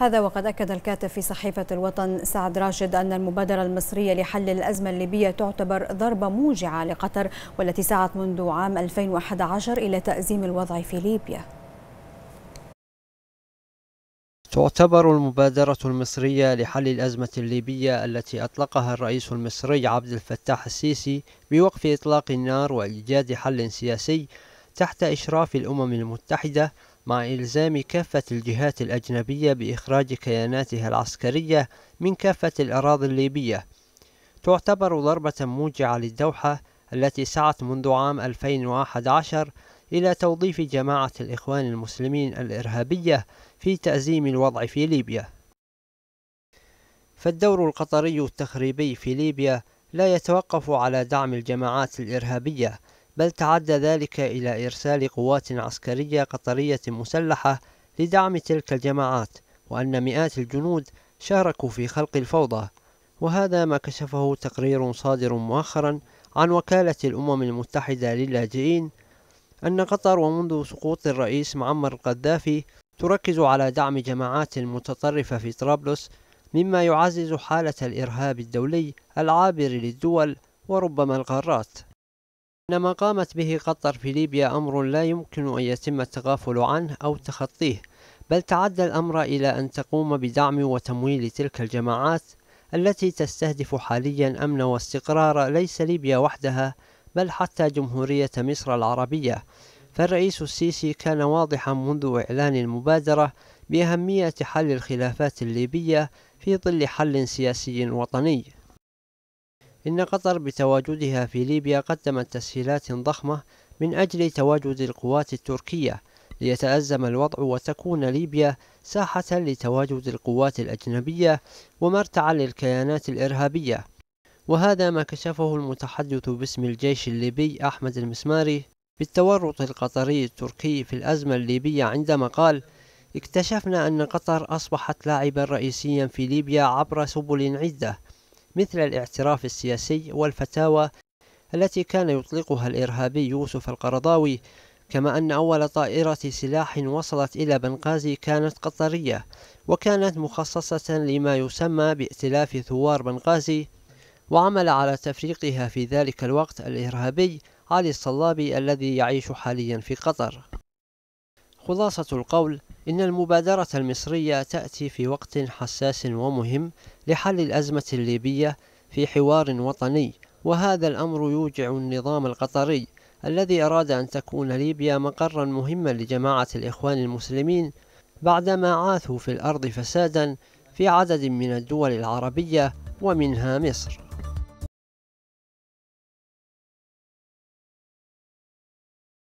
هذا وقد أكد الكاتب في صحيفة الوطن سعد راشد أن المبادرة المصرية لحل الأزمة الليبية تعتبر ضربة موجعة لقطر والتي سعت منذ عام 2011 إلى تأزيم الوضع في ليبيا تعتبر المبادرة المصرية لحل الأزمة الليبية التي أطلقها الرئيس المصري عبد الفتاح السيسي بوقف إطلاق النار وإيجاد حل سياسي تحت إشراف الأمم المتحدة مع إلزام كافة الجهات الأجنبية بإخراج كياناتها العسكرية من كافة الأراضي الليبية تعتبر ضربة موجعة للدوحة التي سعت منذ عام 2011 إلى توظيف جماعة الإخوان المسلمين الإرهابية في تأزيم الوضع في ليبيا فالدور القطري التخريبي في ليبيا لا يتوقف على دعم الجماعات الإرهابية بل تعدى ذلك إلى إرسال قوات عسكرية قطرية مسلحة لدعم تلك الجماعات وأن مئات الجنود شاركوا في خلق الفوضى وهذا ما كشفه تقرير صادر مؤخرا عن وكالة الأمم المتحدة للاجئين أن قطر ومنذ سقوط الرئيس معمر القذافي تركز على دعم جماعات متطرفة في طرابلس مما يعزز حالة الإرهاب الدولي العابر للدول وربما القارات أن ما قامت به قطر في ليبيا أمر لا يمكن أن يتم التغافل عنه أو تخطيه بل تعدى الأمر إلى أن تقوم بدعم وتمويل تلك الجماعات التي تستهدف حاليا أمن واستقرار ليس ليبيا وحدها بل حتى جمهورية مصر العربية فالرئيس السيسي كان واضحا منذ إعلان المبادرة بأهمية حل الخلافات الليبية في ظل حل سياسي وطني إن قطر بتواجدها في ليبيا قدمت تسهيلات ضخمة من أجل تواجد القوات التركية ليتأزم الوضع وتكون ليبيا ساحة لتواجد القوات الأجنبية ومرتعا للكيانات الإرهابية وهذا ما كشفه المتحدث باسم الجيش الليبي أحمد المسماري بالتورط القطري التركي في الأزمة الليبية عندما قال اكتشفنا أن قطر أصبحت لاعبا رئيسيا في ليبيا عبر سبل عدة مثل الاعتراف السياسي والفتاوى التي كان يطلقها الإرهابي يوسف القرضاوي كما أن أول طائرة سلاح وصلت إلى بنغازي كانت قطرية وكانت مخصصة لما يسمى بائتلاف ثوار بنغازي وعمل على تفريقها في ذلك الوقت الإرهابي علي الصلابي الذي يعيش حاليا في قطر خلاصة القول إن المبادرة المصرية تأتي في وقت حساس ومهم لحل الأزمة الليبية في حوار وطني وهذا الأمر يوجع النظام القطري الذي أراد أن تكون ليبيا مقرا مهما لجماعة الإخوان المسلمين بعدما عاثوا في الأرض فسادا في عدد من الدول العربية ومنها مصر